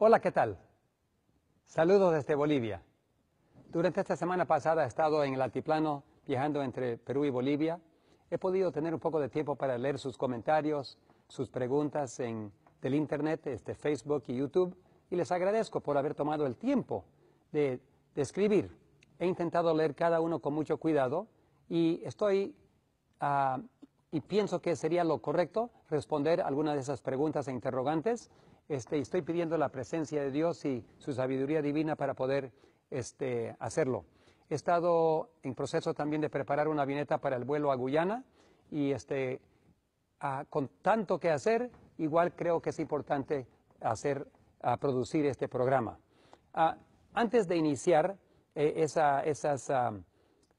Hola, ¿qué tal? Saludos desde Bolivia. Durante esta semana pasada he estado en el altiplano viajando entre Perú y Bolivia. He podido tener un poco de tiempo para leer sus comentarios, sus preguntas en, del Internet, este, Facebook y YouTube. Y les agradezco por haber tomado el tiempo de, escribir. He intentado leer cada uno con mucho cuidado y estoy ah, y pienso que sería lo correcto responder algunas de esas preguntas e interrogantes este, estoy pidiendo la presencia de Dios y su sabiduría divina para poder este, hacerlo. He estado en proceso también de preparar una vineta para el vuelo a Guyana y este, con tanto que hacer, igual creo que es importante hacer, producir este programa. Ah, antes de iniciar eh, esas ah,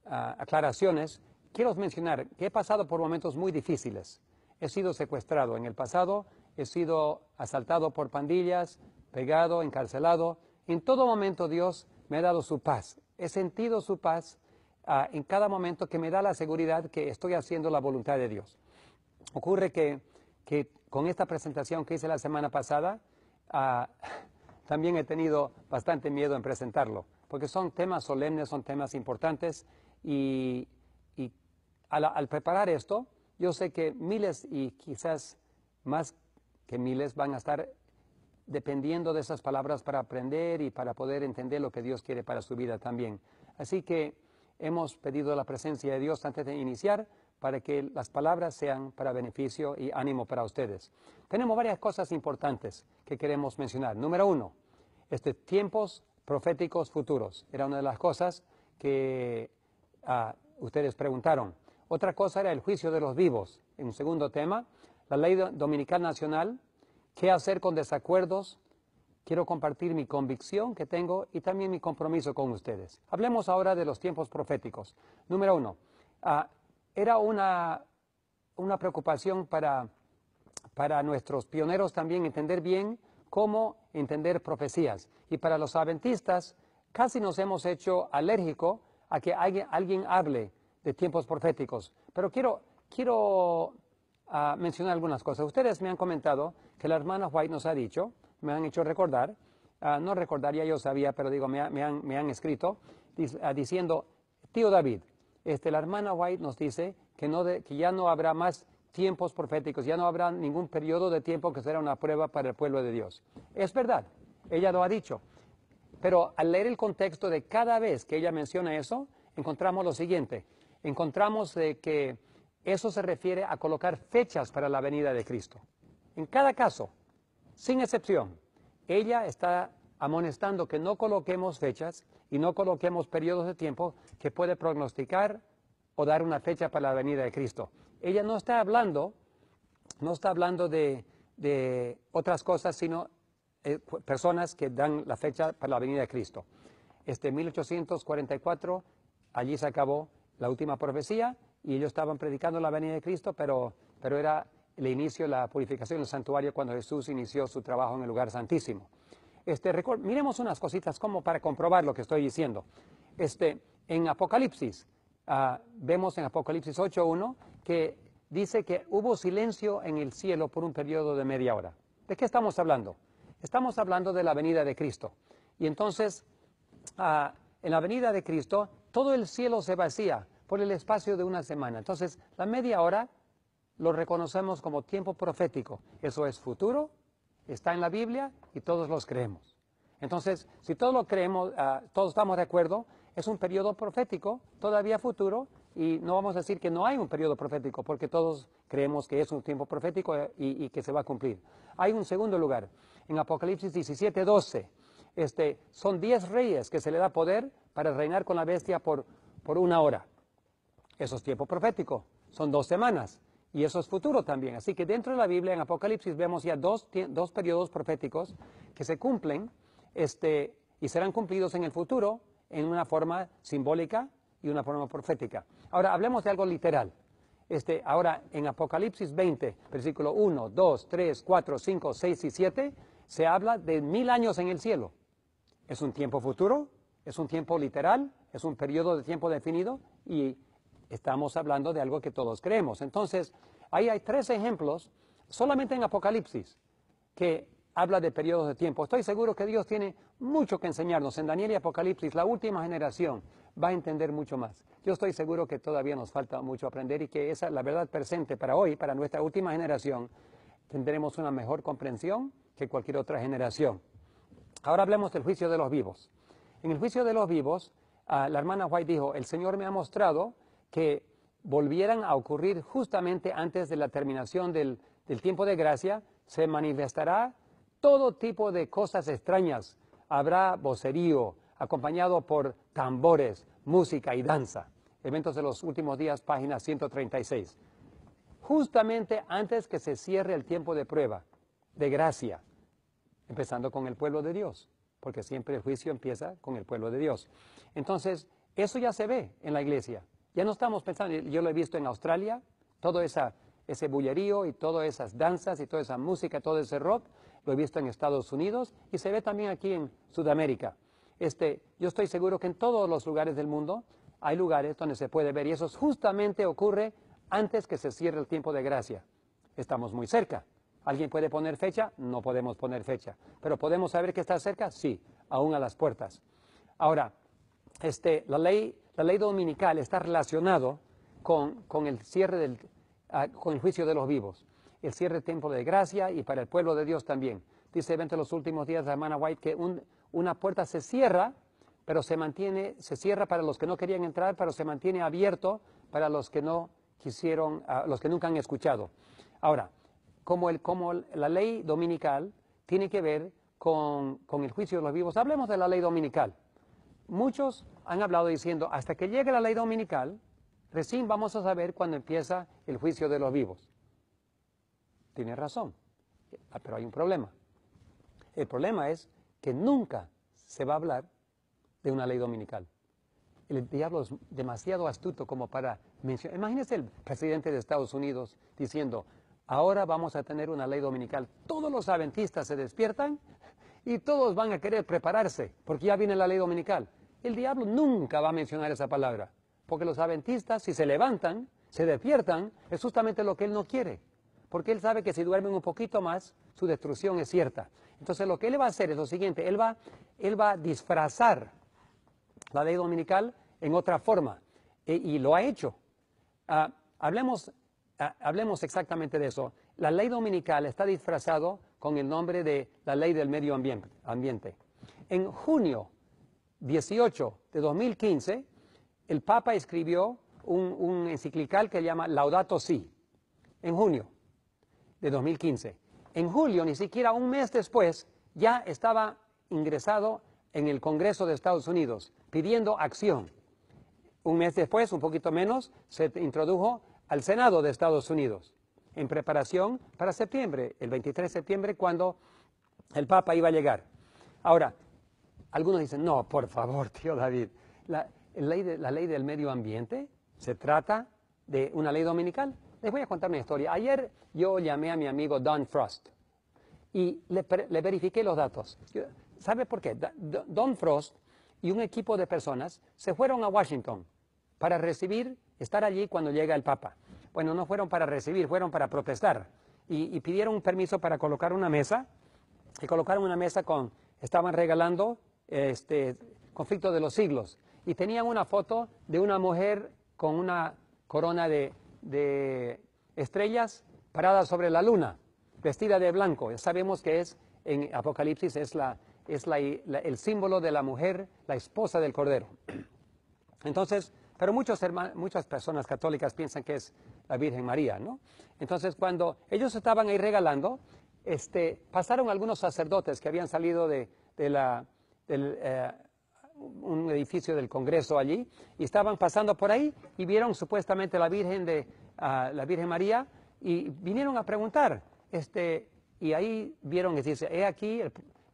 ah, aclaraciones, quiero mencionar que he pasado por momentos muy difíciles. He sido secuestrado en el pasado, he sido asaltado por pandillas, pegado, encarcelado. En todo momento Dios me ha dado su paz. He sentido su paz ah, en cada momento que me da la seguridad que estoy haciendo la voluntad de Dios. Ocurre que, que con esta presentación que hice la semana pasada, ah, también he tenido bastante miedo en presentarlo, porque son temas solemnes, son temas importantes y, y al, al preparar esto, yo sé que miles y quizás más que miles van a estar dependiendo de esas palabras para aprender y para poder entender lo que Dios quiere para su vida también. Así que hemos pedido la presencia de Dios antes de iniciar para que las palabras sean para beneficio y ánimo para ustedes. Tenemos varias cosas importantes que queremos mencionar. Número uno, este, tiempos proféticos futuros. Era una de las cosas que ah, ustedes preguntaron. Otra cosa era el juicio de los vivos, en un segundo tema la ley dominical nacional, qué hacer con desacuerdos. Quiero compartir mi convicción que tengo y también mi compromiso con ustedes. Hablemos ahora de los tiempos proféticos. Número uno, ah, era una, una preocupación para, para nuestros pioneros también entender bien cómo entender profecías. Y para los adventistas, casi nos hemos hecho alérgico a que alguien, alguien hable de tiempos proféticos. Pero quiero, quiero a mencionar algunas cosas. Ustedes me han comentado que la hermana White nos ha dicho, me han hecho recordar, ah, no recordaría yo sabía, pero digo, me, han, escrito ah, diciendo, tío David, este, la hermana White nos dice que, no de, que ya no habrá más tiempos proféticos, ya no habrá ningún periodo de tiempo que será una prueba para el pueblo de Dios. Es verdad, ella lo ha dicho. Pero al leer el contexto de cada vez que ella menciona eso, encontramos lo siguiente. Encontramos de que eso se refiere a colocar fechas para la venida de Cristo. En cada caso, sin excepción, ella está amonestando que no coloquemos fechas y no coloquemos periodos de tiempo que puede prognosticar o dar una fecha para la venida de Cristo. Ella no está hablando, no está hablando de, otras cosas, sino eh, personas que dan la fecha para la venida de Cristo. Este 1844, allí se acabó la última profecía y ellos estaban predicando la venida de Cristo, pero, era el inicio de la purificación del santuario cuando Jesús inició su trabajo en el lugar santísimo. Este, miremos unas cositas como para comprobar lo que estoy diciendo. Este, en Apocalipsis, ah, vemos en Apocalipsis 8.1 que dice que hubo silencio en el cielo por un periodo de media hora. ¿De qué estamos hablando? Estamos hablando de la venida de Cristo. Y entonces, ah, en la venida de Cristo, todo el cielo se vacía por el espacio de una semana. Entonces, la media hora lo reconocemos como tiempo profético. Eso es futuro, está en la Biblia y todos los creemos. Entonces, si todos lo creemos, ah, todos estamos de acuerdo, es un periodo profético, todavía futuro, y no vamos a decir que no hay un periodo profético, porque todos creemos que es un tiempo profético eh, y, que se va a cumplir. Hay un segundo lugar, en Apocalipsis 17, 12. Este, son diez reyes que se le da poder para reinar con la bestia por, por una hora. Eso es tiempo profético, son dos semanas y eso es futuro también. Así que dentro de la Biblia, en Apocalipsis, vemos ya dos, dos periodos proféticos que se cumplen este, y serán cumplidos en el futuro en una forma simbólica y una forma profética. Ahora, hablemos de algo literal. Este, ahora, en Apocalipsis 20, versículo 1, 2, 3, 4, 5, 6 y 7, se habla de mil años en el cielo. ¿Es un tiempo futuro? ¿Es un tiempo literal? ¿Es un periodo de tiempo definido? Y estamos hablando de algo que todos creemos. Entonces, ahí hay tres ejemplos, solamente en Apocalipsis, que habla de periodos de tiempo. Estoy seguro que Dios tiene mucho que enseñarnos. En Daniel y Apocalipsis, la última generación va a entender mucho más. Yo estoy seguro que todavía nos falta mucho aprender y que esa, la verdad presente para hoy, para nuestra última generación, tendremos una mejor comprensión que cualquier otra generación. Ahora hablemos del juicio de los vivos. En el juicio de los vivos, ah, la hermana White dijo, el Señor me ha mostrado que volvieran a ocurrir justamente antes de la terminación del, tiempo de gracia, se manifestará todo tipo de cosas extrañas. Habrá vocerío, acompañado por tambores, música y danza. Eventos de los últimos días, página 136. Justamente antes que se cierre el tiempo de prueba, de gracia, empezando con el pueblo de Dios, porque siempre el juicio empieza con el pueblo de Dios. Entonces, eso ya se ve en la iglesia. Ya no estamos pensando, yo lo he visto en Australia, todo ese bullerío y todas esas danzas y toda esa música, todo ese rock, lo he visto en Estados Unidos y se ve también aquí en Sudamérica. Este, yo estoy seguro que en todos los lugares del mundo hay lugares donde se puede ver y eso justamente ocurre antes que se cierre el tiempo de gracia. Estamos muy cerca. ¿Alguien puede poner fecha? No podemos poner fecha. ¿Pero podemos saber que está cerca? Sí, aún a las puertas. Ahora, este, la ley la ley dominical está relacionado con, el cierre del ah, con el juicio de los vivos, el cierre del templo de gracia y para el pueblo de Dios también. Dice evento los últimos días de la hermana White que una puerta se cierra, pero se mantiene, se cierra para los que no querían entrar, pero se mantiene abierto para los que no quisieron, ah, los que nunca han escuchado. Ahora, como, el, como la ley dominical tiene que ver con, con el juicio de los vivos, hablemos de la ley dominical. Muchos han hablado diciendo, hasta que llegue la ley dominical, recién vamos a saber cuándo empieza el juicio de los vivos. Tiene razón, ah, pero hay un problema. El problema es que nunca se va a hablar de una ley dominical. El diablo es demasiado astuto como para mencionar. Imagínese el presidente de Estados Unidos diciendo, ahora vamos a tener una ley dominical. Todos los adventistas se despiertan y todos van a querer prepararse porque ya viene la ley dominical. El diablo nunca va a mencionar esa palabra, porque los adventistas, si se levantan, se despiertan, es justamente lo que él no quiere, porque él sabe que si duermen un poquito más, su destrucción es cierta. Entonces lo que él va a hacer es lo siguiente, él va, él va a disfrazar la ley dominical en otra forma, e, y lo ha hecho. Ah, hablemos, ah, hablemos exactamente de eso. La ley dominical está disfrazado con el nombre de la ley del medio ambiente. En junio 18 de 2015, el Papa escribió un, enciclical que llama Laudato Si, en junio de 2015. En julio, ni siquiera un mes después, ya estaba ingresado en el Congreso de Estados Unidos pidiendo acción. Un mes después, un poquito menos, se introdujo al Senado de Estados Unidos en preparación para septiembre, el 23 de septiembre, cuando el Papa iba a llegar. Ahora, algunos dicen, no, por favor, tío David, la, ley la, ley del medio ambiente se trata de una ley dominical. Les voy a contar una historia. Ayer yo llamé a mi amigo Don Frost y le, le verifiqué los datos. ¿Sabe por qué? Don Frost y un equipo de personas se fueron a Washington para recibir, estar allí cuando llega el Papa. Bueno, no fueron para recibir, fueron para protestar. Y, y pidieron un permiso para colocar una mesa. Y colocaron una mesa con, estaban regalando este, conflicto de los siglos. Y tenían una foto de una mujer con una corona de, estrellas parada sobre la luna, vestida de blanco. sabemos que es, en Apocalipsis, es, la, es el símbolo de la mujer, la esposa del Cordero. Entonces, pero muchos muchas personas católicas piensan que es la Virgen María, ¿no? Entonces, cuando ellos estaban ahí regalando, este, pasaron algunos sacerdotes que habían salido de la eh, un edificio del Congreso allí, y estaban pasando por ahí y vieron supuestamente la Virgen de ah, la Virgen María y vinieron a preguntar, este, y ahí vieron que dice, he aquí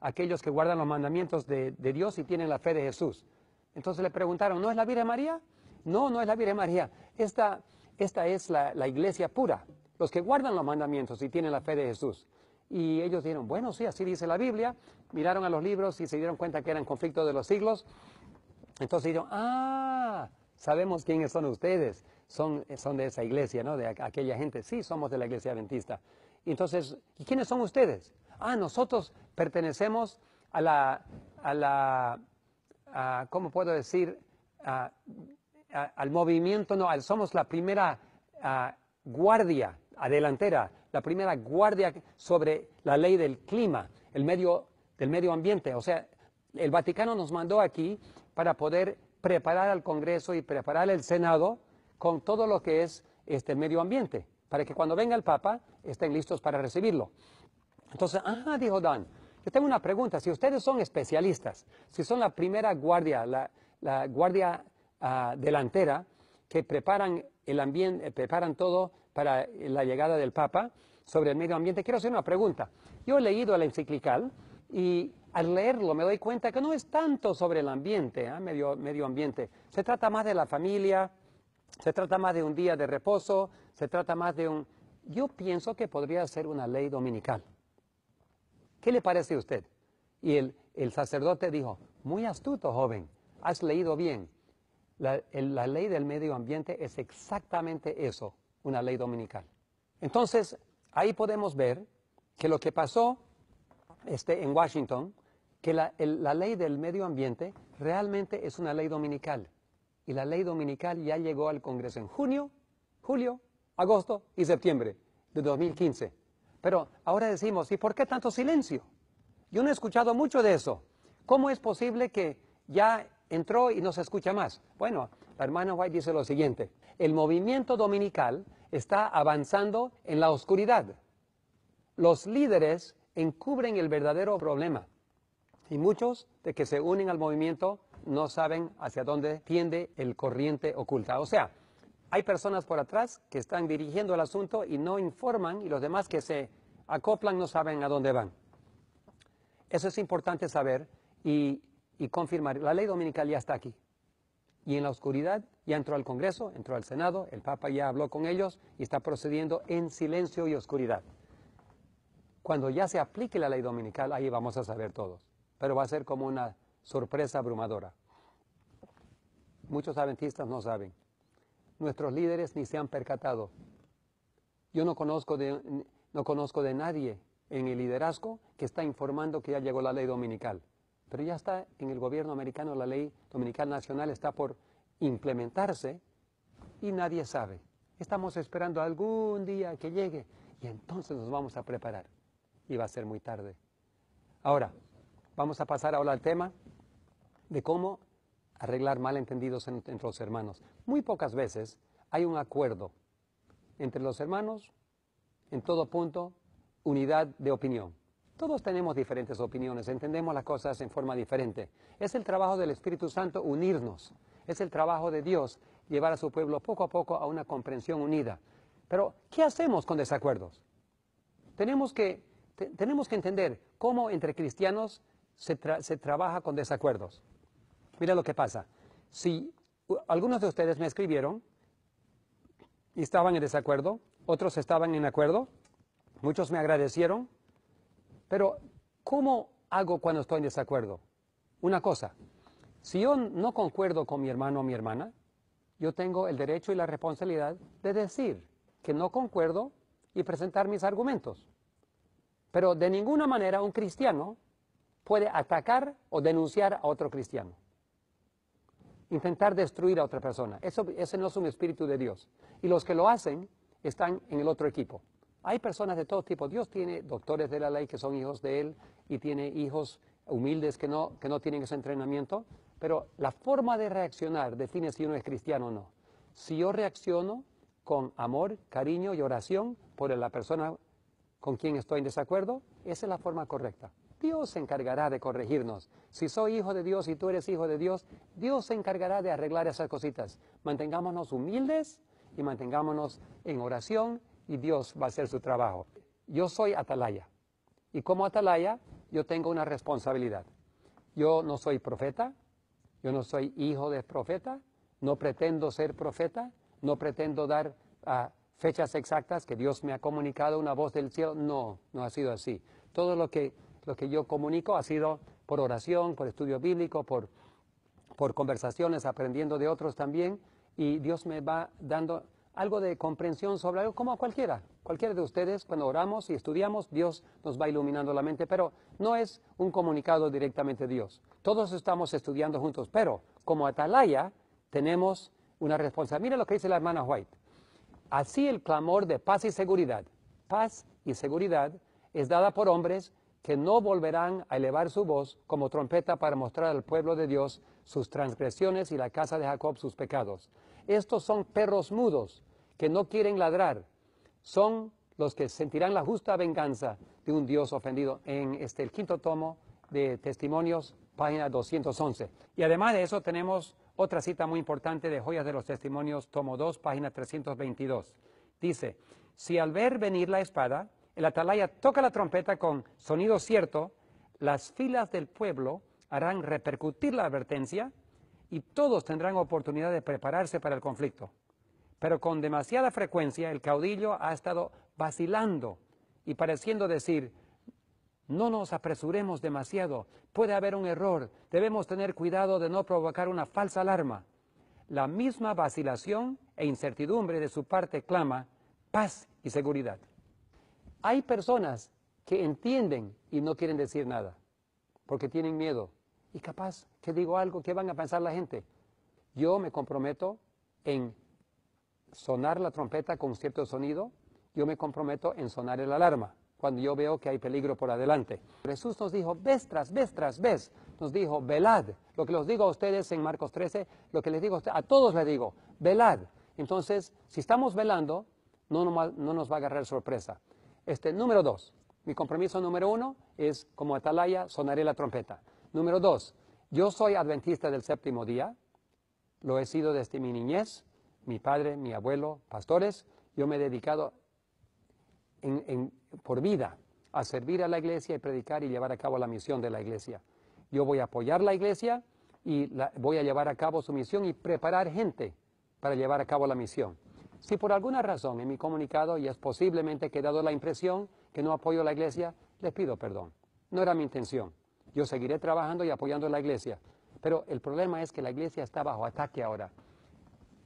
aquellos que guardan los mandamientos de, Dios y tienen la fe de Jesús. Entonces le preguntaron, ¿no es la Virgen María? No, no es la Virgen María. Esta, esta es la, iglesia pura, los que guardan los mandamientos y tienen la fe de Jesús. Y ellos dijeron, bueno, sí, así dice la Biblia. Miraron a los libros y se dieron cuenta que eran conflictos de los siglos. Entonces dijeron, ah, sabemos quiénes son ustedes. Son, son de esa iglesia, ¿no? De aquella gente. Sí, somos de la iglesia adventista. Y entonces, quiénes son ustedes? Ah, nosotros pertenecemos a la, a la ¿cómo puedo decir? al movimiento, no, somos la primera guardia Adelantera, la primera guardia sobre la ley del clima, el medio, del medio ambiente. O sea, el Vaticano nos mandó aquí para poder preparar al Congreso y preparar el Senado con todo lo que es este, el medio ambiente, para que cuando venga el Papa estén listos para recibirlo. Entonces, dijo Dan, yo tengo una pregunta, si ustedes son especialistas, si son la primera guardia, la, guardia ah, delantera, que preparan el ambiente, preparan todo para la llegada del Papa sobre el medio ambiente, quiero hacer una pregunta. Yo he leído la enciclical y al leerlo me doy cuenta que no es tanto sobre el ambiente, ¿ah? medio, medio ambiente. Se trata más de la familia, se trata más de un día de reposo, se trata más de un... Yo pienso que podría ser una ley dominical. ¿Qué le parece a usted? Y el, sacerdote dijo, muy astuto joven, has leído bien. La, la ley del medio ambiente es exactamente eso, una ley dominical. Entonces, ahí podemos ver que lo que pasó este, en Washington, que la, la ley del medio ambiente realmente es una ley dominical. Y la ley dominical ya llegó al Congreso en junio, julio, agosto y septiembre de 2015. Pero ahora decimos, ¿y por qué tanto silencio? Yo no he escuchado mucho de eso. ¿Cómo es posible que ya entró y no se escucha más? Bueno, la hermana White dice lo siguiente. El movimiento dominical está avanzando en la oscuridad. Los líderes encubren el verdadero problema y muchos de que se unen al movimiento no saben hacia dónde tiende el corriente oculta. O sea, hay personas por atrás que están dirigiendo el asunto y no informan y los demás que se acoplan no saben a dónde van. Eso es importante saber y, confirmar. La ley dominical ya está aquí y en la oscuridad ya entró al Congreso, entró al Senado, el Papa ya habló con ellos y está procediendo en silencio y oscuridad. Cuando ya se aplique la ley dominical, ahí vamos a saber todos, pero va a ser como una sorpresa abrumadora. Muchos adventistas no saben. Nuestros líderes ni se han percatado. Yo no conozco de, no conozco de nadie en el liderazgo que está informando que ya llegó la ley dominical pero ya está en el gobierno americano la ley dominical nacional, está por implementarse y nadie sabe. Estamos esperando algún día que llegue y entonces nos vamos a preparar y va a ser muy tarde. Ahora, vamos a pasar ahora al tema de cómo arreglar malentendidos entre los hermanos. Muy pocas veces hay un acuerdo entre los hermanos en todo punto, unidad de opinión. Todos tenemos diferentes opiniones, entendemos las cosas en forma diferente. Es el trabajo del Espíritu Santo unirnos, es el trabajo de Dios llevar a su pueblo poco a poco a una comprensión unida. Pero, ¿qué hacemos con desacuerdos? Tenemos que, tenemos que entender cómo entre cristianos se trabaja con desacuerdos. Mira lo que pasa. Si algunos de ustedes me escribieron y estaban en desacuerdo, otros estaban en acuerdo, muchos me agradecieron, pero, ¿cómo hago cuando estoy en desacuerdo? Una cosa, si yo no concuerdo con mi hermano o mi hermana, yo tengo el derecho y la responsabilidad de decir que no concuerdo y presentar mis argumentos. Pero de ninguna manera un cristiano puede atacar o denunciar a otro cristiano. Intentar destruir a otra persona. Eso, ese no es un espíritu de Dios. Y los que lo hacen están en el otro equipo. Hay personas de todo tipo. Dios tiene doctores de la ley que son hijos de Él y tiene hijos humildes que no, que no tienen ese entrenamiento. Pero la forma de reaccionar define si uno es cristiano o no. Si yo reacciono con amor, cariño y oración por la persona con quien estoy en desacuerdo, esa es la forma correcta. Dios se encargará de corregirnos. Si soy hijo de Dios y tú eres hijo de Dios, Dios se encargará de arreglar esas cositas. Mantengámonos humildes y mantengámonos en oración y Dios va a hacer su trabajo. Yo soy atalaya y como atalaya yo tengo una responsabilidad. Yo no soy profeta, yo no soy hijo de profeta, no pretendo ser profeta, no pretendo dar ah, fechas exactas que Dios me ha comunicado una voz del cielo. No, no ha sido así. Todo lo que, lo que yo comunico ha sido por oración, por estudio bíblico, por, por conversaciones, aprendiendo de otros también. Y Dios me va dando algo de comprensión sobre algo, como a cualquiera. Cualquiera de ustedes, cuando oramos y estudiamos, Dios nos va iluminando la mente, pero no es un comunicado directamente de Dios. Todos estamos estudiando juntos, pero como atalaya tenemos una responsabilidad. Mira lo que dice la hermana White. Así el clamor de paz y seguridad, paz y seguridad, es dada por hombres que no volverán a elevar su voz como trompeta para mostrar al pueblo de Dios sus transgresiones y la casa de Jacob sus pecados. Estos son perros mudos que no quieren ladrar. Son los que sentirán la justa venganza de un Dios ofendido en este, el quinto tomo de Testimonios, página 211. Y además de eso tenemos otra cita muy importante de Joyas de los Testimonios, tomo 2, página 322. Dice, si al ver venir la espada, el atalaya toca la trompeta con sonido cierto, las filas del pueblo harán repercutir la advertencia y todos tendrán oportunidad de prepararse para el conflicto. Pero con demasiada frecuencia el caudillo ha estado vacilando y pareciendo decir, no nos apresuremos demasiado, puede haber un error, debemos tener cuidado de no provocar una falsa alarma. La misma vacilación e incertidumbre de su parte clama paz y seguridad. Hay personas que entienden y no quieren decir nada, porque tienen miedo. Y capaz que digo algo, ¿qué van a pensar la gente? Yo me comprometo en sonar la trompeta con cierto sonido, yo me comprometo en sonar el alarma cuando yo veo que hay peligro por adelante. Jesús nos dijo, ves tras, ves tras, ves. Nos dijo, velad. Lo que les digo a ustedes en Marcos 13, lo que les digo a, todos les digo, velad. Entonces, si estamos velando, no nos va a agarrar sorpresa. Este, número dos, mi compromiso número uno es, como atalaya, sonaré la trompeta. Número dos, yo soy adventista del séptimo día, lo he sido desde mi niñez, mi padre, mi abuelo, pastores, yo me he dedicado por vida a servir a la iglesia y predicar y llevar a cabo la misión de la iglesia. Yo voy a apoyar la iglesia y voy a llevar a cabo su misión y preparar gente para llevar a cabo la misión. Si por alguna razón en mi comunicado y es posiblemente que he dado la impresión que no apoyo a la iglesia, les pido perdón. No era mi intención. Yo seguiré trabajando y apoyando a la iglesia. Pero el problema es que la iglesia está bajo ataque ahora.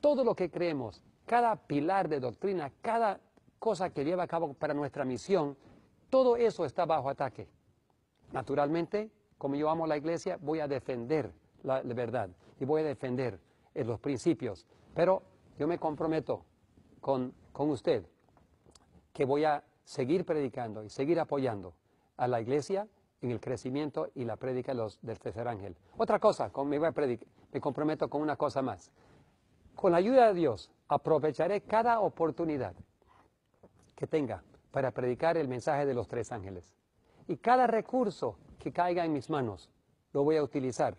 Todo lo que creemos, cada pilar de doctrina, cada cosa que lleva a cabo para nuestra misión, todo eso está bajo ataque. Naturalmente, como yo amo la iglesia, voy a defender la, verdad y voy a defender eh, los principios. Pero yo me comprometo con, usted que voy a seguir predicando y seguir apoyando a la iglesia en el crecimiento y la prédica de los, del tercer ángel. Otra cosa, con, me, me comprometo con una cosa más. Con la ayuda de Dios, aprovecharé cada oportunidad que tenga para predicar el mensaje de los tres ángeles. Y cada recurso que caiga en mis manos, lo voy a utilizar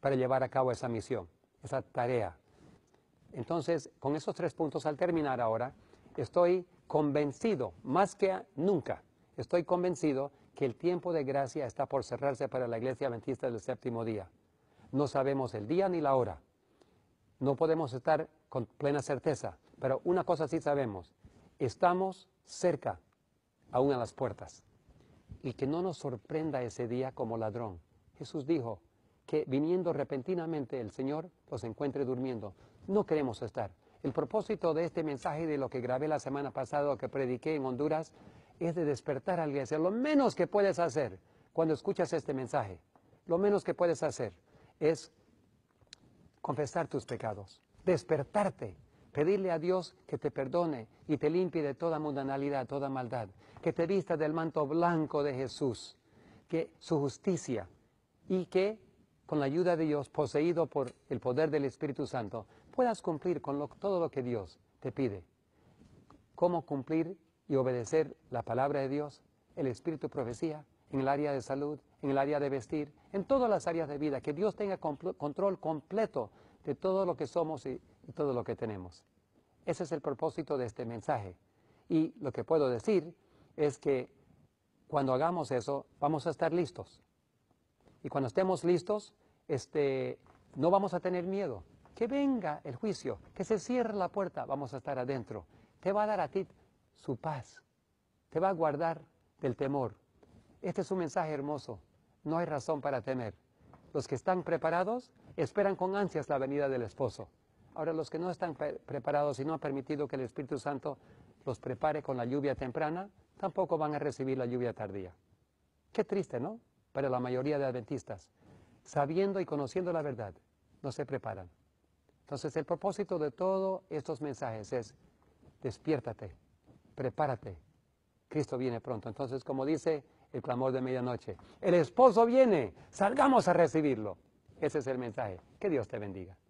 para llevar a cabo esa misión, esa tarea entonces, con esos tres puntos al terminar ahora, estoy convencido, más que nunca, estoy convencido que el tiempo de gracia está por cerrarse para la iglesia adventista del séptimo día. No sabemos el día ni la hora. No podemos estar con plena certeza, pero una cosa sí sabemos, estamos cerca, aún a las puertas. Y que no nos sorprenda ese día como ladrón. Jesús dijo que viniendo repentinamente el Señor los encuentre durmiendo no queremos estar. El propósito de este mensaje de lo que grabé la semana pasada, que prediqué en Honduras, es de despertar a alguien. Lo menos que puedes hacer cuando escuchas este mensaje, lo menos que puedes hacer es confesar tus pecados, despertarte, pedirle a Dios que te perdone y te limpie de toda mundanalidad, toda maldad, que te vista del manto blanco de Jesús, que su justicia y que con la ayuda de Dios, poseído por el poder del Espíritu Santo, puedas cumplir con todo lo que Dios te pide. ¿Cómo cumplir y obedecer la palabra de Dios, el Espíritu profecía, en el área de salud, en el área de vestir, en todas las áreas de vida, que Dios tenga control completo de todo lo que somos y todo lo que tenemos. Ese es el propósito de este mensaje. Y lo que puedo decir es que cuando hagamos eso, vamos a estar listos y cuando estemos listos, este, no vamos a tener miedo. Que venga el juicio, que se cierre la puerta, vamos a estar adentro. Te va a dar a ti su paz, te va a guardar del temor. Este es un mensaje hermoso, no hay razón para temer. Los que están preparados esperan con ansias la venida del esposo. Ahora los que no están preparados y no han permitido que el Espíritu Santo los prepare con la lluvia temprana, tampoco van a recibir la lluvia tardía. Qué triste, ¿no? para la mayoría de adventistas. Sabiendo y conociendo la verdad, no se preparan. Entonces el propósito de todos estos mensajes es, despiértate, prepárate, Cristo viene pronto. Entonces, como dice el clamor de medianoche, el esposo viene, salgamos a recibirlo. Ese es el mensaje. Que Dios te bendiga.